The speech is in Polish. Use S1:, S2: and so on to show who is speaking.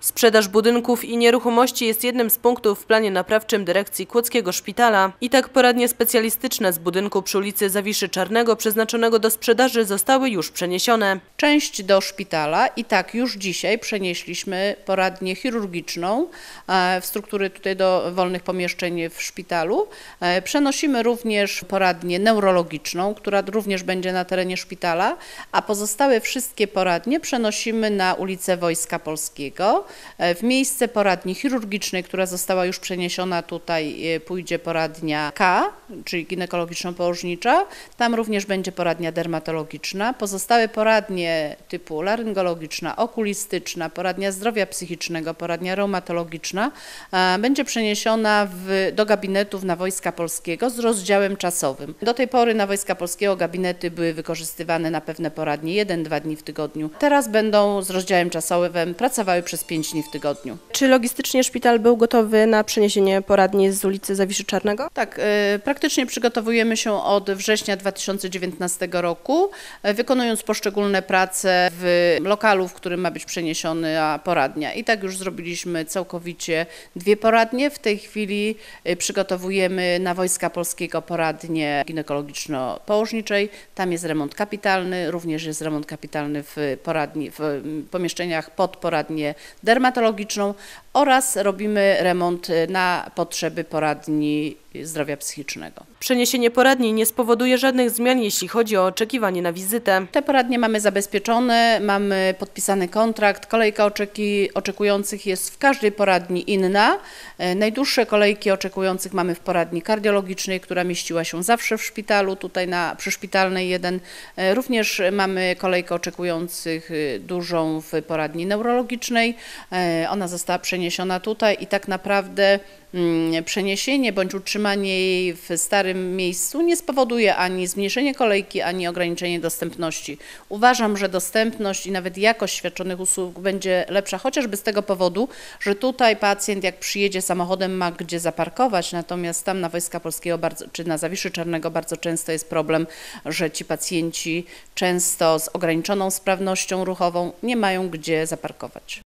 S1: Sprzedaż budynków i nieruchomości jest jednym z punktów w planie naprawczym dyrekcji Kłodzkiego Szpitala. I tak poradnie specjalistyczne z budynku przy ulicy Zawiszy Czarnego przeznaczonego do sprzedaży zostały już przeniesione. Część do szpitala i tak już dzisiaj przenieśliśmy poradnię chirurgiczną e, w struktury tutaj do wolnych pomieszczeń w szpitalu. E, przenosimy również poradnię neurologiczną, która również będzie na terenie szpitala, a pozostałe wszystkie poradnie przenosimy na ulicę Wojska Polskiego. E, w miejsce poradni chirurgicznej, która została już przeniesiona tutaj, e, pójdzie poradnia K, czyli ginekologiczno-położnicza. Tam również będzie poradnia dermatologiczna. Pozostałe poradnie typu laryngologiczna, okulistyczna, poradnia zdrowia psychicznego, poradnia reumatologiczna e, będzie przeniesiona w, do gabinetów na Wojska Polskiego z rozdziałem czasowym. Do tej pory na Wojska Polskiego gabinety były wykorzystywane na pewne poradnie 1-2 dni w tygodniu. Teraz będą z rozdziałem czasowym pracowały przez 5 5 dni w tygodniu. Czy logistycznie szpital był gotowy na przeniesienie poradni z ulicy Zawiszy Czarnego? Tak, y, praktycznie przygotowujemy się od września 2019 roku, y, wykonując poszczególne prace w lokalu, w którym ma być przeniesiona poradnia. I tak już zrobiliśmy całkowicie dwie poradnie. W tej chwili y, przygotowujemy na Wojska Polskiego poradnię ginekologiczno-położniczej. Tam jest remont kapitalny, również jest remont kapitalny w poradni, w pomieszczeniach pod poradnie dermatologiczną oraz robimy remont y, na potrzeby poradni zdrowia psychicznego. Przeniesienie poradni nie spowoduje żadnych zmian, jeśli chodzi o oczekiwanie na wizytę. Te poradnie mamy zabezpieczone, mamy podpisany kontrakt. Kolejka oczeki, oczekujących jest w każdej poradni inna. E, najdłuższe kolejki oczekujących mamy w poradni kardiologicznej, która mieściła się zawsze w szpitalu, tutaj na przyszpitalnej jeden. E, również mamy kolejkę oczekujących e, dużą w poradni neurologicznej. Ona została przeniesiona tutaj i tak naprawdę Mm, przeniesienie bądź utrzymanie jej w starym miejscu nie spowoduje ani zmniejszenia kolejki, ani ograniczenia dostępności. Uważam, że dostępność i nawet jakość świadczonych usług będzie lepsza, chociażby z tego powodu, że tutaj pacjent jak przyjedzie samochodem ma gdzie zaparkować, natomiast tam na Wojska Polskiego bardzo, czy na Zawiszy Czarnego bardzo często jest problem, że ci pacjenci często z ograniczoną sprawnością ruchową nie mają gdzie zaparkować.